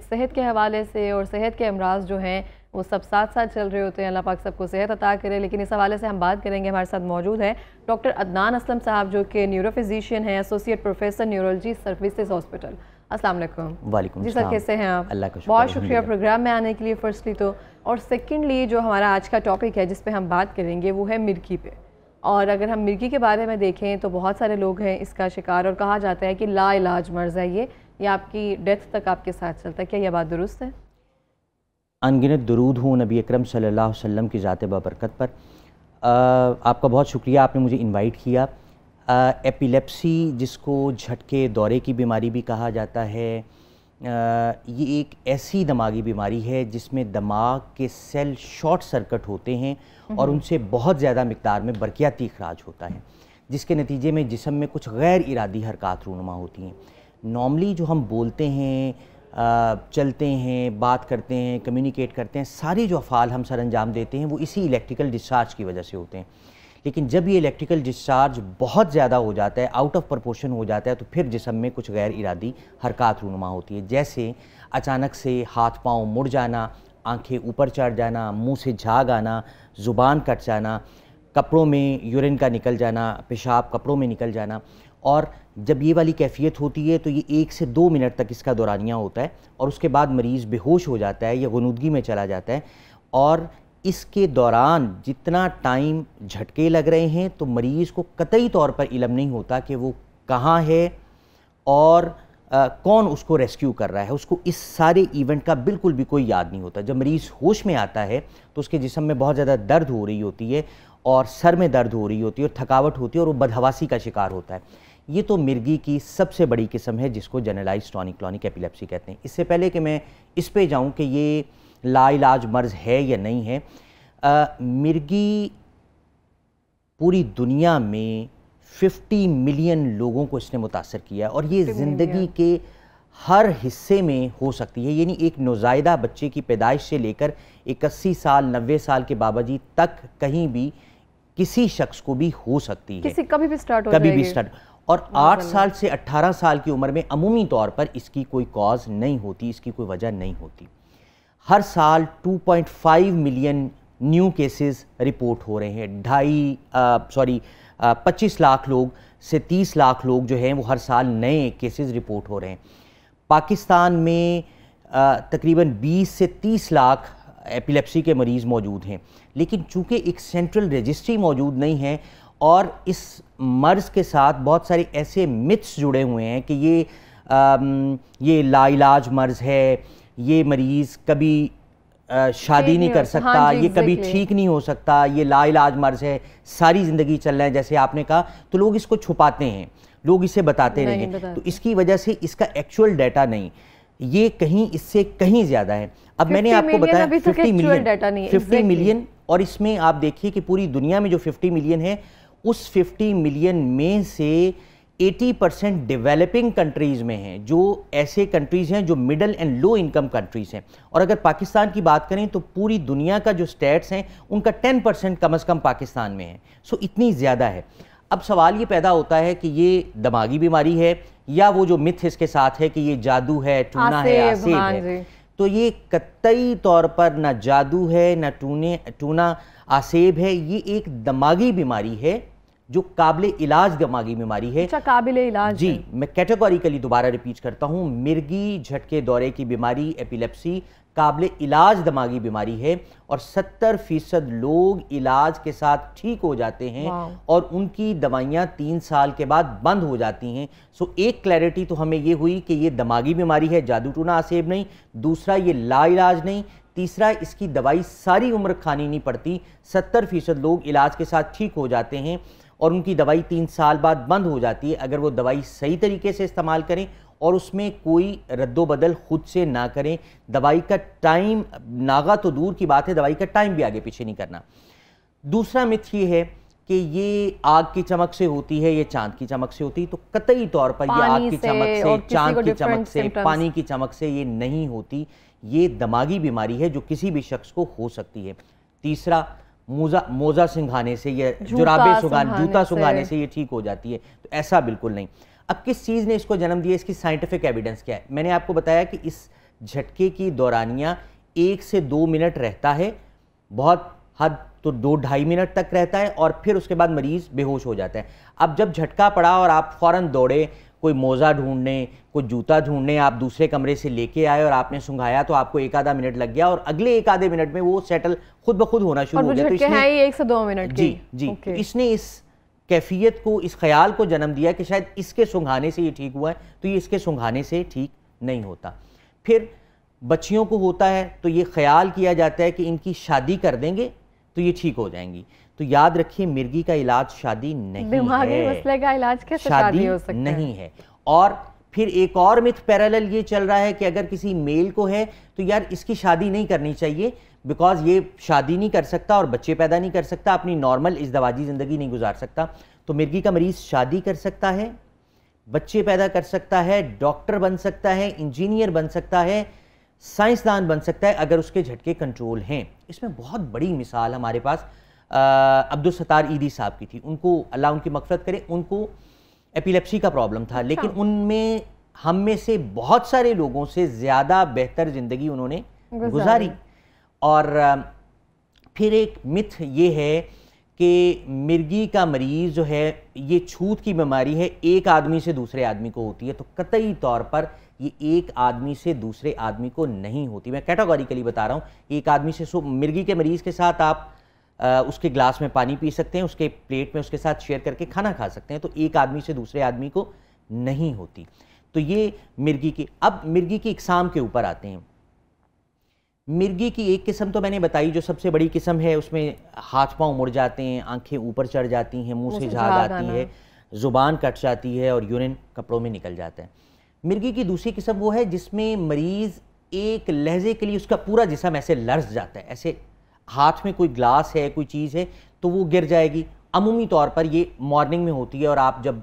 सेहत के हवाले से और सेहत के अमराज जो हैं वो सब साथ साथ चल रहे होते हैं अल्लाह पाक सबको सेहत अता करे लेकिन इस हवाले से हम बात करेंगे हमारे साथ मौजूद है डॉक्टर अदनान असलम साहब जो कि न्यूरोफिजिशियन हैं associate professor neurology services hospital अस्सलाम वालेकुम जी सर कैसे हैं आप अल्लाह का बहुत शुक्रिया प्रोग्राम में आने के लिए फ़र्स्टली तो और सेकेंडली जो हमारा आज का टॉपिक है जिस पर हम बात करेंगे वो है मिर्गी पे और अगर हम मिर्गी के बारे में देखें तो बहुत सारे लोग हैं इसका शिकार और कहा जाता है कि ला इलाज मर्ज़ है ये या आपकी डेथ तक आपके साथ चलता है क्या यह बात दुरुस्त है अनगिनत दरूद हूँ नबी अकरम सल्लल्लाहु अलैहि वसल्लम की ज़ात बबरकत पर आपका बहुत शुक्रिया आपने मुझे इनवाइट किया आ, एपिलेप्सी जिसको झटके दौरे की बीमारी भी कहा जाता है आ, ये एक ऐसी दिमागी बीमारी है जिसमें दिमाग के सेल शॉर्ट सर्किट होते हैं हम्म। और उनसे बहुत ज़्यादा मकदार में बरकियाती अखराज होता है जिसके नतीजे में जिसम में कुछ गैर इरादी हरकत रूनमा होती हैं नॉर्मली जो हम बोलते हैं चलते हैं बात करते हैं कम्युनिकेट करते हैं सारे जो अफ़ाल हम सर अंजाम देते हैं वो इसी इलेक्ट्रिकल डिस्चार्ज की वजह से होते हैं लेकिन जब ये इलेक्ट्रिकल डिस्चार्ज बहुत ज़्यादा हो जाता है आउट ऑफ प्रपोर्शन हो जाता है तो फिर जिसम में कुछ गैर इरादी हरकत रूनुमा होती है जैसे अचानक से हाथ पाँव मुड़ जाना आंखें ऊपर चढ़ जाना मुंह से झाग आना ज़ुबान कट जाना कपड़ों में यूरिन का निकल जाना पेशाब कपड़ों में निकल जाना और जब ये वाली कैफियत होती है तो ये एक से दो मिनट तक इसका दौरानिया होता है और उसके बाद मरीज़ बेहोश हो जाता है या गनूदगी में चला जाता है और इसके दौरान जितना टाइम झटके लग रहे हैं तो मरीज़ को कतई तौर पर इलम नहीं होता कि वो कहाँ है और आ, कौन उसको रेस्क्यू कर रहा है उसको इस सारे इवेंट का बिल्कुल भी कोई याद नहीं होता जब मरीज़ होश में आता है तो उसके जिसम में बहुत ज़्यादा दर्द हो रही होती है और सर में दर्द हो रही होती है और थकावट होती है और वो बदहवासी का शिकार होता है ये तो मिर्गी की सबसे बड़ी किस्म है जिसको जनरलाइज टॉनिक क्लॉनिक एपिलेप्सी कहते हैं इससे पहले कि मैं इस पे जाऊं कि ये लाइलाज मर्ज़ है या नहीं है आ, मिर्गी पूरी दुनिया में 50 मिलियन लोगों को इसने मुतासर किया और ये ज़िंदगी के हर हिस्से में हो सकती है यानी एक नौजायदा बच्चे की पैदाइश से लेकर इक्सी साल नबे साल के बाबा जी तक कहीं भी किसी शख्स को भी हो सकती है किसी कभी भी स्टार्ट हो कभी भी स्टार्ट और आठ साल से अट्ठारह साल की उम्र में अमूमी तौर पर इसकी कोई कॉज नहीं होती इसकी कोई वजह नहीं होती हर साल 2.5 मिलियन न्यू केसेस रिपोर्ट हो रहे हैं ढाई सॉरी पच्चीस लाख लोग से तीस लाख लोग जो हैं वो हर साल नए केसेस रिपोर्ट हो रहे हैं पाकिस्तान में तकरीबन 20 से 30 लाख एपिलेप्सी के मरीज़ मौजूद हैं लेकिन चूंकि एक सेंट्रल रजिस्ट्री मौजूद नहीं है और इस मर्ज़ के साथ बहुत सारे ऐसे मिथ्स जुड़े हुए हैं कि ये आ, ये लाइलाज मर्ज़ है ये मरीज़ कभी आ, शादी नहीं कर सकता हाँ ये कभी ठीक नहीं हो सकता ये लाइलाज मर्ज़ है सारी ज़िंदगी चल रहा है जैसे आपने कहा तो लोग इसको छुपाते हैं लोग इसे बताते नहीं, नहीं तो इसकी वजह से इसका एक्चुअल डाटा नहीं ये कहीं इससे कहीं ज़्यादा है अब मैंने आपको बताया फिफ्टी मिलियन नहीं फिफ्टी मिलियन और इसमें आप देखिए कि पूरी दुनिया में जो फिफ्टी मिलियन है उस 50 मिलियन में से 80 परसेंट डेवलपिंग कंट्रीज़ में हैं जो ऐसे कंट्रीज़ हैं जो middle and low income countries हैं और अगर पाकिस्तान की बात करें तो पूरी दुनिया का जो स्टेट्स हैं उनका 10 परसेंट कम अज़ कम पाकिस्तान में है सो इतनी ज़्यादा है अब सवाल ये पैदा होता है कि ये दिमागी बीमारी है या वो जो मिथ इसके साथ है कि ये जादू है टूना है हाँ है तो ये कतई तौर पर ना जादू है ना टूने टूना आसेब है ये एक दिमागी बीमारी है जो काबिल इलाज दिमागी बीमारी है अच्छा काबिल इलाज जी मैं कैटेगोरिकली दोबारा रिपीट करता हूँ मिर्गी झटके दौरे की बीमारी एपिलेप्सी काबिल इलाज दिमागी बीमारी है और 70 फीसद लोग इलाज के साथ ठीक हो जाते हैं और उनकी दवाइयाँ तीन साल के बाद बंद हो जाती हैं सो एक क्लैरिटी तो हमें ये हुई कि ये दिमागी बीमारी है जादू टूना आसेब नहीं दूसरा ये लाइलाज नहीं तीसरा इसकी दवाई सारी उम्र खानी नहीं पड़ती सत्तर फीसद लोग इलाज के साथ ठीक हो जाते हैं और उनकी दवाई तीन साल बाद बंद हो जाती है अगर वो दवाई सही तरीके से इस्तेमाल करें और उसमें कोई रद्दोबदल खुद से ना करें दवाई का टाइम नागा तो दूर की बात है दवाई का टाइम भी आगे पीछे नहीं करना दूसरा मिथ ये है कि ये आग की चमक से होती है ये चांद की चमक से होती है तो कतई तौर पर ये आग की चमक से चांद की चमक से पानी की चमक से ये नहीं होती ये दिमागी बीमारी है जो किसी भी शख्स को हो सकती है तीसरा मोजा मोजा सिंघाने से या जुराबे सुंघाने जूता सुंघाने से ये ठीक हो जाती है तो ऐसा बिल्कुल नहीं अब किस चीज़ ने इसको जन्म दिया इसकी साइंटिफिक एविडेंस क्या है मैंने आपको बताया कि इस झटके की दौरानिया एक से दो मिनट रहता है बहुत हद तो दो ढाई मिनट तक रहता है और फिर उसके बाद मरीज़ बेहोश हो जाता है अब जब झटका पड़ा और आप फ़ौरन दौड़े कोई मोज़ा ढूंढने कोई जूता ढूंढने आप दूसरे कमरे से लेके आए और आपने सुंघाया तो आपको एक आधा मिनट लग गया और अगले एक आधे मिनट में वो सेटल खुद ब खुद होना शुरू हो गया तो इसने हाँ, एक से दो मिनट जी जी तो इसने इस कैफियत को इस ख्याल को जन्म दिया कि शायद इसके सुंघाने से ये ठीक हुआ है तो ये इसके सुंघाने से ठीक नहीं होता फिर बच्चियों को होता है तो ये ख्याल किया जाता है कि इनकी शादी कर देंगे तो ये ठीक हो जाएंगी तो याद रखिए मिर्गी का इलाज शादी नहीं बीमारी है मसले का इलाज कैसे शादी, हो सकता नहीं है और फिर एक और मिथ पैरेलल ये चल रहा है कि अगर किसी मेल को है तो यार इसकी शादी नहीं करनी चाहिए बिकॉज ये शादी नहीं कर सकता और बच्चे पैदा नहीं कर सकता अपनी नॉर्मल इस दवाजी ज़िंदगी नहीं गुजार सकता तो मिर्गी का मरीज़ शादी कर सकता है बच्चे पैदा कर सकता है डॉक्टर बन सकता है इंजीनियर बन सकता है साइंसदान बन सकता है अगर उसके झटके कंट्रोल हैं इसमें बहुत बड़ी मिसाल हमारे पास अब्दुल सतार ईदी साहब की थी उनको अल्लाह उनकी मफरत करे उनको एपिलेप्सी का प्रॉब्लम था लेकिन हाँ। उनमें हम में से बहुत सारे लोगों से ज़्यादा बेहतर ज़िंदगी उन्होंने गुजारी और फिर एक मिथ ये है कि मिर्गी का मरीज़ जो है ये छूत की बीमारी है एक आदमी से दूसरे आदमी को होती है तो कतई तौर पर ये एक आदमी से दूसरे आदमी को नहीं होती मैं कैटागोरिकली बता रहा हूँ एक आदमी से सो मिर्गी के मरीज़ के साथ आप उसके ग्लास में पानी पी सकते हैं उसके प्लेट में उसके साथ शेयर करके खाना खा सकते हैं तो एक आदमी से दूसरे आदमी को नहीं होती तो ये मिर्गी की अब मिर्गी की इकसाम के ऊपर आते हैं मिर्गी की एक किस्म तो मैंने बताई जो सबसे बड़ी किस्म है उसमें हाथ पांव मुड़ जाते हैं आंखें ऊपर चढ़ जाती हैं मुंह से झाग आती है ज़ुबान कट जाती है और यूरिन कपड़ों में निकल जाता है मिर्गी की दूसरी किस्म वो है जिसमें मरीज़ एक लहजे के लिए उसका पूरा जिसम ऐसे लर्ज जाता है ऐसे हाथ में कोई ग्लास है कोई चीज़ है तो वो गिर जाएगी अमूमी तौर पर ये मॉर्निंग में होती है और आप जब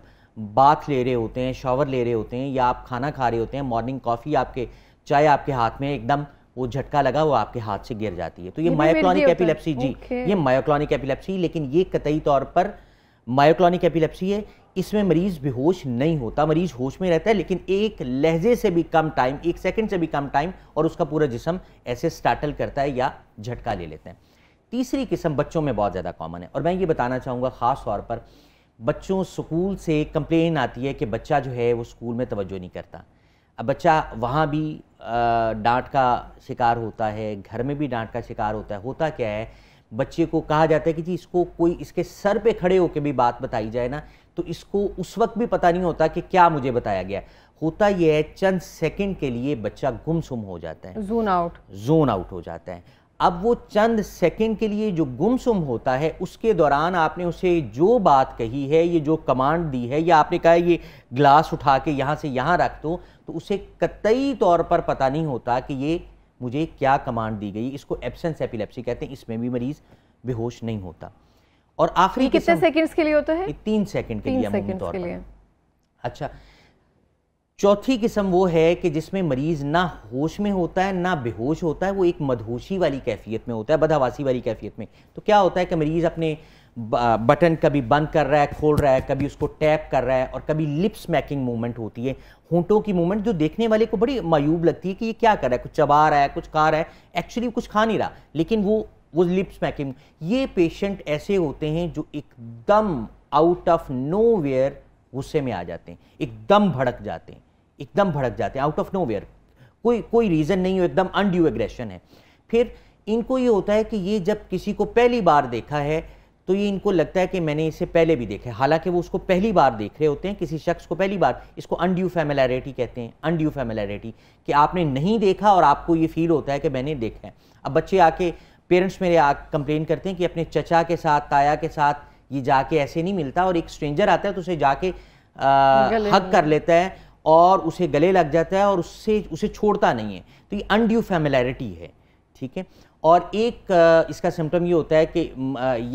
बाथ ले रहे होते हैं शॉवर ले रहे होते हैं या आप खाना खा रहे होते हैं मॉर्निंग कॉफ़ी आपके चाय आपके हाथ में एकदम वो झटका लगा वो आपके हाथ से गिर जाती है तो ये मायोक्लॉनिक एपिलेप्सी जी ये मायोक्लॉनिक एपिलेप्सी लेकिन ये कतई तौर पर मायोक्लॉनिक एपिलेप्सी है इसमें मरीज बेहोश नहीं होता मरीज होश में रहता है लेकिन एक लहजे से भी कम टाइम एक सेकंड से भी कम टाइम और उसका पूरा जिसम ऐसे स्टार्टल करता है या झटका ले लेते हैं तीसरी किस्म बच्चों में बहुत ज़्यादा कॉमन है और मैं ये बताना चाहूँगा ख़ास तौर पर बच्चों स्कूल से कंप्लेन आती है कि बच्चा जो है वो स्कूल में तोज्जो नहीं करता अब बच्चा वहाँ भी डांट का शिकार होता है घर में भी डांट का शिकार होता है होता क्या है बच्चे को कहा जाता है कि जी इसको कोई इसके सर पे खड़े होकर भी बात बताई जाए ना तो इसको उस वक्त भी पता नहीं होता कि क्या मुझे बताया गया होता यह है चंद सेकंड के लिए बच्चा गुमसुम हो जाता है जोन आउट जोन आउट हो जाता है अब वो चंद सेकंड के लिए जो गुमसुम होता है उसके दौरान आपने उसे जो बात कही है ये जो कमांड दी है या आपने कहा ये ग्लास उठा के यहाँ से यहाँ रख दो तो उसे कतई तौर पर पता नहीं होता कि ये मुझे क्या कमांड दी गई इसको एबसेंस एपिलेप्सी कहते हैं इसमें भी मरीज़ बेहोश नहीं होता और आखिरी कितने सेकंड्स के लिए होता है तीन सेकंड के लिए सेकंड के लिए अच्छा चौथी किस्म वो है कि जिसमें मरीज ना होश में होता है ना बेहोश होता है वो एक मदहोशी वाली कैफियत में होता है बदहवासी वाली कैफियत में तो क्या होता है कि मरीज अपने बटन कभी बंद कर रहा है खोल रहा है कभी उसको टैप कर रहा है और कभी लिप स्मैकिंग मूवमेंट होती है होंठों की मूवमेंट जो देखने वाले को बड़ी मायूब लगती है कि ये क्या कर रहा है कुछ चबा रहा है कुछ खा रहा है एक्चुअली कुछ खा नहीं रहा लेकिन वो वो लिप स्मैकिंग ये पेशेंट ऐसे होते हैं जो एकदम आउट ऑफ नो वेयर गुस्से में आ जाते हैं एकदम भड़क जाते हैं एकदम भड़क जाते हैं आउट ऑफ नो वेयर कोई कोई रीज़न नहीं हो एकदम अनड्यू एग्रेशन है फिर इनको ये होता है कि ये जब किसी को पहली बार देखा है तो ये इनको लगता है कि मैंने इसे पहले भी देखा है हालांकि वो उसको पहली बार देख रहे होते हैं किसी शख्स को पहली बार इसको अनड्यू फेमिलैरिटी कहते हैं अनड्यू फेमिलैरिटी कि आपने नहीं देखा और आपको ये फील होता है कि मैंने देखा है अब बच्चे आके पेरेंट्स मेरे आ कंप्लेन करते हैं कि अपने चचा के साथ ताया के साथ ये जाके ऐसे नहीं मिलता और एक स्ट्रेंजर आता है तो उसे जाके हक कर लेता है और उसे गले लग जाता है और उससे उसे छोड़ता नहीं है तो ये अनड्यू फैमिलैरिटी है ठीक है और एक इसका सिम्टम ये होता है कि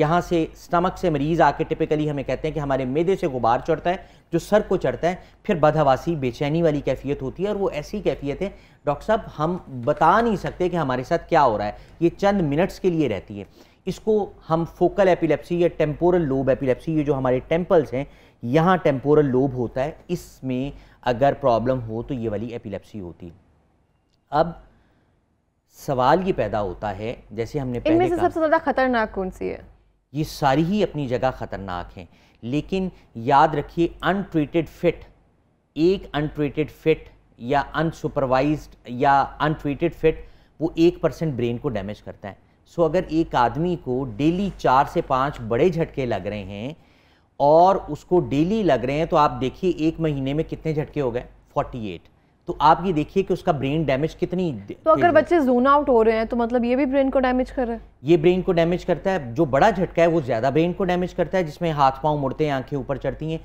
यहाँ से स्टमक से मरीज़ आके टिपिकली हमें कहते हैं कि हमारे मैदे से गुबार चढ़ता है जो सर को चढ़ता है फिर बदहवासी बेचैनी वाली कैफियत होती है और वो ऐसी कैफियत है डॉक्टर साहब हम बता नहीं सकते कि हमारे साथ क्या हो रहा है ये चंद मिनट्स के लिए रहती है इसको हम फोकल एपिलेप्सी या टेम्पोरल लोब एपिलेप्सी ये जो हमारे टेम्पल्स हैं यहाँ टेम्पोरल लोब होता है इसमें अगर प्रॉब्लम हो तो ये वाली एपिलेप्सी होती है अब सवाल ये पैदा होता है जैसे हमने पहले से सबसे ज़्यादा खतरनाक कौन सी है ये सारी ही अपनी जगह खतरनाक हैं लेकिन याद रखिए अनट्रीटेड फिट एक अनट्रीटेड फिट या अनसुपरवाइज या अनट्रीटेड फिट वो एक परसेंट ब्रेन को डैमेज करता है सो अगर एक आदमी को डेली चार से पाँच बड़े झटके लग रहे हैं और उसको डेली लग रहे हैं तो आप देखिए एक महीने में कितने झटके हो गए फोर्टी एट तो आप ये देखिए कि उसका ब्रेन डैमेज कितनी तो अगर बच्चे जोन आउट हो रहे हैं तो मतलब ये भी ब्रेन को डैमेज कर रहा है ये ब्रेन को डैमेज करता है जो बड़ा झटका है वो ज़्यादा ब्रेन को डैमेज करता है जिसमें हाथ पाँव मुड़ते हैं आंखें ऊपर चढ़ती हैं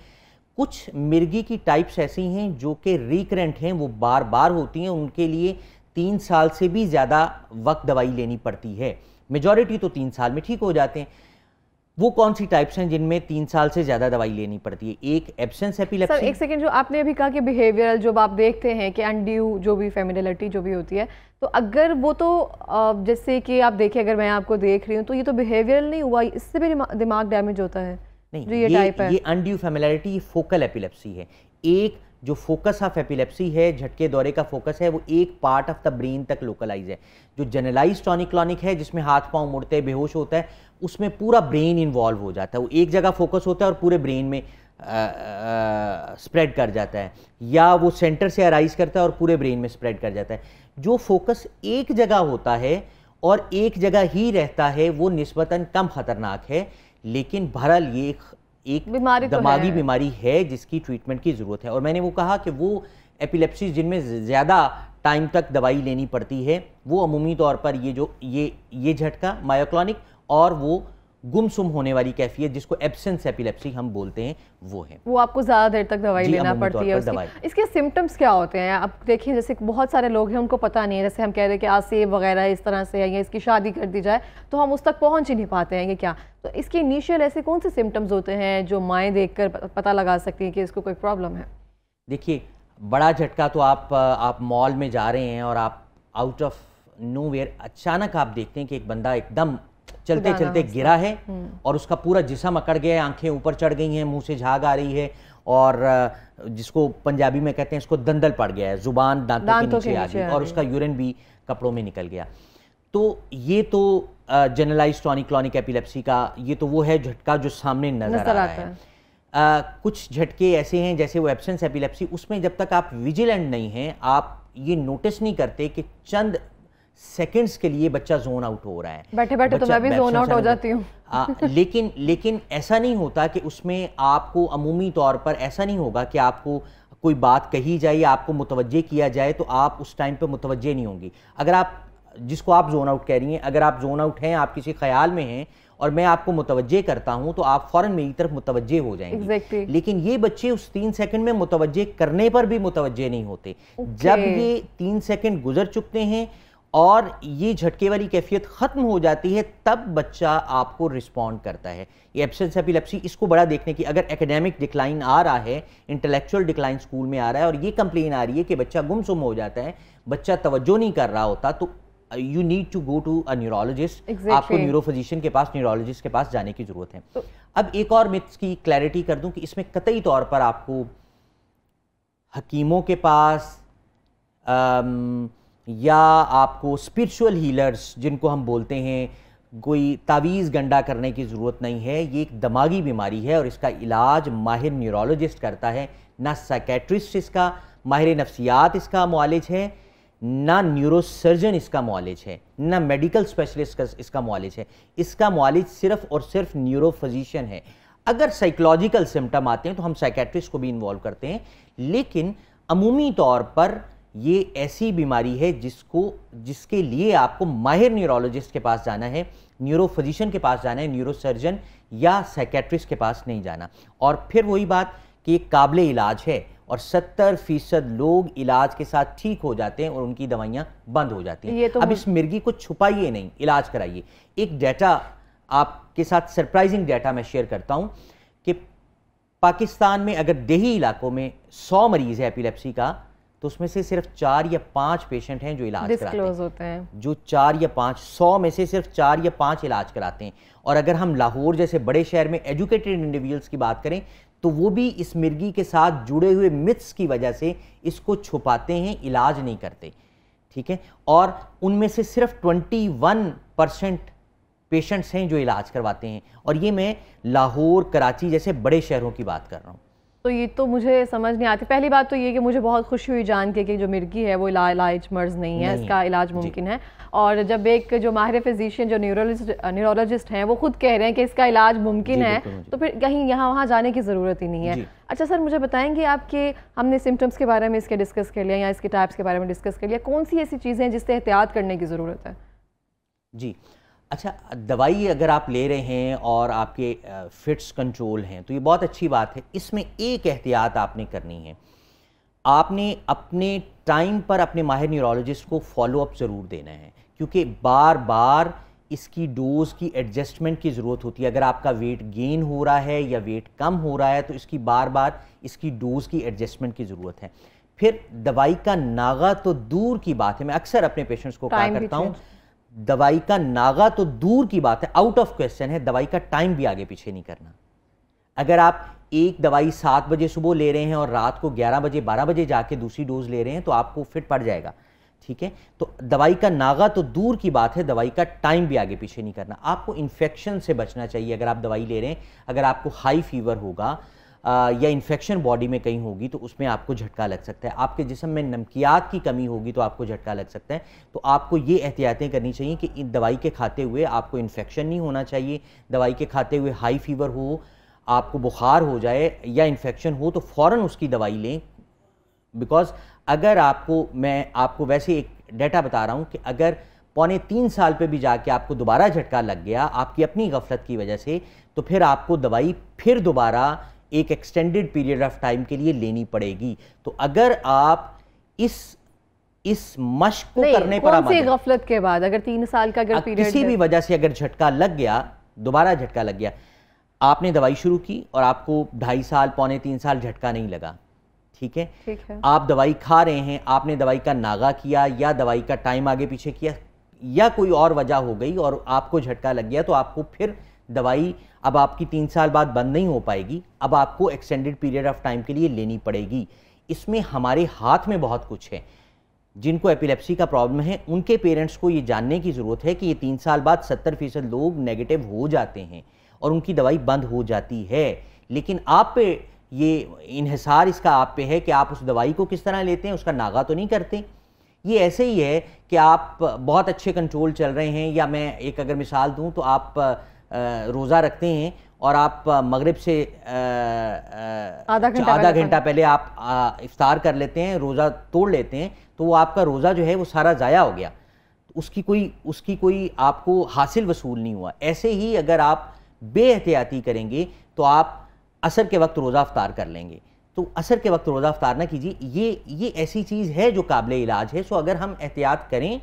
कुछ मिर्गी की टाइप्स ऐसी हैं जो कि रिकरेंट हैं वो बार बार होती हैं उनके लिए तीन साल से भी ज़्यादा वक्त दवाई लेनी पड़ती है मेजॉरिटी तो तीन साल में ठीक हो जाते हैं वो कौन सी टाइप्स हैं जिनमें तीन साल से ज्यादा दवाई लेनी पड़ती है एक एबसेंस एपिलेप्सी सर एक सेकंड जो आपने अभी कहा कि बिहेवियरल जो आप देखते हैं कि अनड्यू जो भी फेमिनलिटी जो भी होती है तो अगर वो तो जैसे कि आप देखिए अगर मैं आपको देख रही हूँ तो ये तो बिहेवियरल नहीं हुआ इससे भी दिमाग डैमेज होता है नहीं जो ये, ये टाइप है ये अनड्यू फेमिलरिटी फोकल एपिलेप्सी है एक जो फोकस ऑफ एपिलेप्सी है झटके दौरे का फोकस है वो एक पार्ट ऑफ द ब्रेन तक लोकलाइज है जो जनरलाइज टॉनिक्लॉनिक है जिसमें हाथ पांव मुड़ते हैं बेहोश होता है उसमें पूरा ब्रेन इन्वॉल्व हो जाता है वो एक जगह फोकस होता है और पूरे ब्रेन में स्प्रेड कर जाता है या वो सेंटर से अराइज करता है और पूरे ब्रेन में स्प्रेड कर जाता है जो फोकस एक जगह होता है और एक जगह ही रहता है वो नस्बता कम ख़तरनाक है लेकिन बहरहाल ये एक एक बीमारी तो दिमागी बीमारी है जिसकी ट्रीटमेंट की ज़रूरत है और मैंने वो कहा कि वो एपिलेप्सी जिनमें ज़्यादा टाइम तक दवाई लेनी पड़ती है वो अमूमी तौर पर ये जो ये ये झटका मायोक्लॉनिक और वो गुमसुम होने वाली कैफियत जिसको एब्सेंस एपिलेप्सी हम बोलते हैं वो है वो आपको ज़्यादा देर तक दवाई लेना पड़ती है उसकी इसके सिम्टम्स क्या होते हैं आप देखिए जैसे बहुत सारे लोग हैं उनको पता नहीं है जैसे हम कह रहे हैं कि आसे वगैरह इस तरह से है या इसकी शादी कर दी जाए तो हम उस तक पहुँच ही नहीं पाते हैं ये क्या तो इसके इनिशियल ऐसे कौन से सिम्टम्स होते हैं जो माएँ देख कर पता लगा सकती हैं कि इसको कोई प्रॉब्लम है देखिए बड़ा झटका तो आप आप मॉल में जा रहे हैं और आप आउट ऑफ नो वेयर अचानक आप देखते हैं कि एक बंदा एकदम चलते चलते गिरा है हम्म। और उसका पूरा जिसम अकड़ गया है आंखें ऊपर चढ़ गई हैं मुंह से झाग आ रही है और जिसको पंजाबी में कहते हैं इसको दंदल पड़ गया है जुबान दांतों के नीचे आ गई और उसका यूरिन भी कपड़ों में निकल गया तो ये तो जनरलाइज टॉनिक क्लॉनिक एपिलेप्सी का ये तो वो है झटका जो सामने नजर, नजर आ रहा है आ, कुछ झटके ऐसे हैं जैसे वो एब्सेंस एपिलेप्सी उसमें जब तक आप विजिलेंट नहीं हैं आप ये नोटिस नहीं करते कि चंद सेकंड्स के लिए बच्चा जोन आउट हो रहा है बैठे बैठे तो मैं भी जोन आउट हो जाती हूँ हाँ, लेकिन लेकिन ऐसा नहीं होता कि उसमें आपको अमूमी तौर पर ऐसा नहीं होगा कि आपको कोई बात कही जाए आपको मुतवजे किया जाए तो आप उस टाइम पर मुतवजे नहीं होंगी अगर आप जिसको आप जोन आउट कह रही हैं अगर आप जोन आउट हैं आप किसी ख्याल में हैं और मैं आपको मुतवजे करता हूं तो आप फ़ौरन मेरी तरफ मुतवजे हो जाएंगे exactly. लेकिन ये बच्चे उस तीन सेकंड में मुतवजे करने पर भी मुतवजे नहीं होते okay. जब ये तीन सेकंड गुजर चुके हैं और ये झटके वाली कैफियत ख़त्म हो जाती है तब बच्चा आपको रिस्पॉन्ड करता है ये एब्सेंस एपिलेप्सी इसको बड़ा देखने की अगर एकेडमिक डिक्लाइन आ रहा है इंटेलेक्चुअल डिक्लाइन स्कूल में आ रहा है और ये कंप्लेन आ रही है कि बच्चा गुमसुम हो जाता है बच्चा तवज्जो नहीं कर रहा होता तो you need to go to a neurologist आपको न्यूरोफिजिशियन के पास न्यूरोलॉजिस्ट के पास जाने की ज़रूरत है तो, अब एक और मिथ्स की क्लैरिटी कर दूँ कि इसमें कतई तौर पर आपको हकीमों के पास आम, या आपको स्पिरिचुअल हीलर्स जिनको हम बोलते हैं कोई तावीज़ गंडा करने की ज़रूरत नहीं है ये एक दमागी बीमारी है और इसका इलाज माहिर न्यूरोलॉजिस्ट करता है ना साइकेट्रिस्ट इसका माहिर नफ्सियात इसका मालिज है ना न्यूरोसर्जन इसका मालिज है ना मेडिकल स्पेशलिस्ट का इसका मालिज है इसका मालिज सिर्फ और सिर्फ न्यूरो फिजिशियन है अगर साइकोलॉजिकल सिम्टम आते हैं तो हम साइकेट्रिस्ट को भी इन्वॉल्व करते हैं लेकिन अमूमी तौर पर ये ऐसी बीमारी है जिसको जिसके लिए आपको माहिर न्यूरोलॉजिस्ट के पास जाना है न्यूरोफिजिशियन के पास जाना है न्यूरोसर्जन या साइकेट्रिस्ट के पास नहीं जाना और फिर वही बात कि एक काबिल इलाज है और सत्तर फीसद लोग इलाज के साथ ठीक हो जाते हैं और उनकी दवाइयाँ बंद हो जाती हैं तो अब इस मिर्गी को छुपाइए नहीं इलाज कराइए एक डाटा आपके साथ सरप्राइजिंग डाटा मैं शेयर करता हूँ कि पाकिस्तान में अगर देही इलाकों में सौ मरीज़ है एपिलेप्सी का तो उसमें से सिर्फ चार या पाँच पेशेंट हैं जो इलाज कराते होते हैं जो चार या पाँच सौ में से सिर्फ चार या पाँच इलाज कराते हैं और अगर हम लाहौर जैसे बड़े शहर में एजुकेटेड इंडिविजुअल्स की बात करें तो वो भी इस मिर्गी के साथ जुड़े हुए मिथ्स की वजह से इसको छुपाते हैं इलाज नहीं करते ठीक है और उनमें से सिर्फ 21 परसेंट पेशेंट्स हैं जो इलाज करवाते हैं और ये मैं लाहौर कराची जैसे बड़े शहरों की बात कर रहा हूँ तो ये तो मुझे समझ नहीं आती पहली बात तो ये कि मुझे बहुत खुशी हुई जान के कि जो मिर्गी है वो इला, इलाज मर्ज नहीं है इसका इलाज मुमकिन है और जब एक जो माहिर फिजिशियन जो न्यूरोलॉजिस्ट न्यूरोलॉजिस्ट हैं वो खुद कह रहे हैं कि इसका इलाज मुमकिन है तो फिर कहीं यहाँ वहाँ जाने की ज़रूरत ही नहीं है अच्छा सर मुझे बताएंगे आपके हमने सिम्टम्स के बारे में इसके डिस्कस कर लिया या इसके टाइप्स के बारे में डिस्कस कर लिया कौन सी ऐसी चीज़ें हैं जिससे एहतियात करने की ज़रूरत है जी अच्छा दवाई अगर आप ले रहे हैं और आपके फिट्स कंट्रोल हैं तो ये बहुत अच्छी बात है इसमें एक एहतियात आपने करनी है आपने अपने टाइम पर अपने माहिर न्यूरोलॉजिस्ट को फॉलोअप ज़रूर देना है क्योंकि बार बार इसकी डोज़ की एडजस्टमेंट की ज़रूरत होती है अगर आपका वेट गेन हो रहा है या वेट कम हो रहा है तो इसकी बार बार इसकी डोज़ की एडजस्टमेंट की ज़रूरत है फिर दवाई का नागा तो दूर की बात है मैं अक्सर अपने पेशेंट्स को कहा करता हूँ दवाई का नागा तो दूर की बात है आउट ऑफ क्वेश्चन है दवाई का टाइम भी आगे पीछे नहीं करना अगर आप एक दवाई सात बजे सुबह ले रहे हैं और रात को ग्यारह बजे बारह बजे जाके दूसरी डोज ले रहे हैं तो आपको फिट पड़ जाएगा ठीक है तो दवाई का नागा तो दूर की बात है दवाई का टाइम भी आगे पीछे नहीं करना आपको इन्फेक्शन से बचना चाहिए अगर आप दवाई ले रहे हैं अगर आपको हाई फीवर होगा या इन्फेक्शन बॉडी में कहीं होगी तो उसमें आपको झटका लग सकता है आपके जिसम में नमकियात की कमी होगी तो आपको झटका लग सकता है तो आपको ये एहतियातें करनी चाहिए कि इन दवाई के खाते हुए आपको इन्फेक्शन नहीं होना चाहिए दवाई के खाते हुए हाई फीवर हो आपको बुखार हो जाए या इन्फेक्शन हो तो फ़ौर उसकी दवाई लें बिकॉज़ अगर आपको मैं आपको वैसे एक डेटा बता रहा हूँ कि अगर पौने तीन साल पे भी जाके आपको दोबारा झटका लग गया आपकी अपनी गफलत की वजह से तो फिर आपको दवाई फिर दोबारा एक एक्सटेंडेड पीरियड ऑफ टाइम के लिए लेनी पड़ेगी तो अगर आप इस इस मश्क को करने पर गफलत के बाद अगर तीन साल का अगर पीरियड किसी भी वजह से अगर झटका लग गया दोबारा झटका लग गया आपने दवाई शुरू की और आपको ढाई साल पौने तीन साल झटका नहीं लगा ठीक है ठीक है आप दवाई खा रहे हैं आपने दवाई का नागा किया या दवाई का टाइम आगे पीछे किया या कोई और वजह हो गई और आपको झटका लग गया तो आपको फिर दवाई अब आपकी तीन साल बाद बंद नहीं हो पाएगी अब आपको एक्सटेंडेड पीरियड ऑफ टाइम के लिए लेनी पड़ेगी इसमें हमारे हाथ में बहुत कुछ है जिनको एपिलेप्सी का प्रॉब्लम है उनके पेरेंट्स को ये जानने की ज़रूरत है कि ये तीन साल बाद सत्तर फीसद लोग नेगेटिव हो जाते हैं और उनकी दवाई बंद हो जाती है लेकिन आप पे ये इहसार इसका आप पे है कि आप उस दवाई को किस तरह लेते हैं उसका नागा तो नहीं करते ये ऐसे ही है कि आप बहुत अच्छे कंट्रोल चल रहे हैं या मैं एक अगर मिसाल दूँ तो आप रोज़ा रखते हैं और आप मगरिब से आधा अच्छा, घंटा आधा घंटा पहले आप इफ्तार कर लेते हैं रोज़ा तोड़ लेते हैं तो वो आपका रोज़ा जो है वो सारा ज़ाया हो गया उसकी कोई उसकी कोई आपको हासिल वसूल नहीं हुआ ऐसे ही अगर आप बेहतियाती करेंगे तो आप असर के वक्त रोज़ा अफ्तार कर लेंगे तो असर के वक्त रोज़ा अफ्तार ना कीजिए ये ये ऐसी चीज़ है जो काबिल इलाज है सो अगर हम एहतियात करें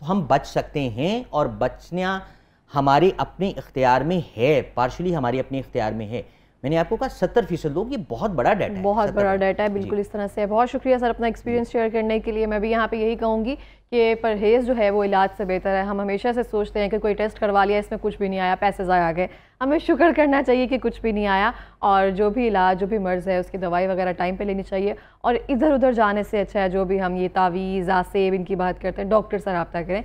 तो हम बच सकते हैं और बचना हमारे अपने इख्तियार में है पार्शली हमारे अपने इख्तियार में है मैंने आपको कहा सत्तर फीसद लोग ये बहुत बड़ा डाटा है बहुत बड़ा डाटा है बिल्कुल इस तरह से बहुत शुक्रिया सर अपना एक्सपीरियंस शेयर करने के लिए मैं भी यहाँ पे यही कहूँगी कि परहेज़ जो है वो इलाज से बेहतर है हम हमेशा से सोचते हैं कि कोई टेस्ट करवा लिया इसमें कुछ भी नहीं आया पैसे ज़ाया आ गए हमें शुक्र करना चाहिए कि कुछ भी नहीं आया और जो भी इलाज जो भी मर्ज़ है उसकी दवाई वगैरह टाइम पे लेनी चाहिए और इधर उधर जाने से अच्छा है जो भी हम ये तावीज़ आसेब इनकी बात करते हैं डॉक्टर से रबता करें